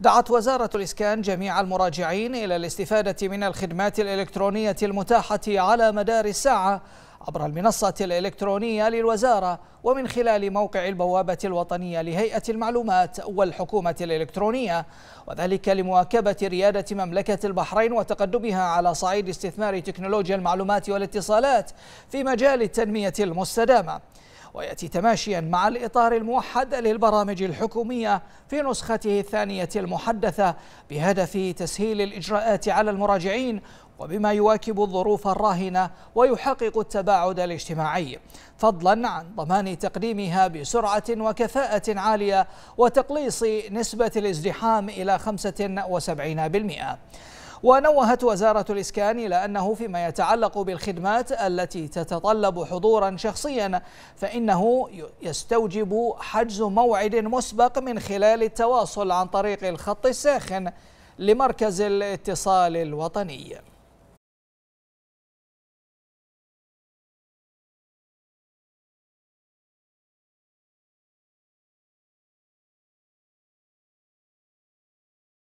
دعت وزارة الإسكان جميع المراجعين إلى الاستفادة من الخدمات الإلكترونية المتاحة على مدار الساعة عبر المنصة الإلكترونية للوزارة ومن خلال موقع البوابة الوطنية لهيئة المعلومات والحكومة الإلكترونية وذلك لمواكبة ريادة مملكة البحرين وتقدمها على صعيد استثمار تكنولوجيا المعلومات والاتصالات في مجال التنمية المستدامة ويأتي تماشيا مع الإطار الموحد للبرامج الحكومية في نسخته الثانية المحدثة بهدف تسهيل الإجراءات على المراجعين وبما يواكب الظروف الراهنة ويحقق التباعد الاجتماعي فضلا عن ضمان تقديمها بسرعة وكفاءة عالية وتقليص نسبة الازدحام إلى 75% ونوهت وزارة الإسكان إلى أنه فيما يتعلق بالخدمات التي تتطلب حضورا شخصيا فإنه يستوجب حجز موعد مسبق من خلال التواصل عن طريق الخط الساخن لمركز الاتصال الوطني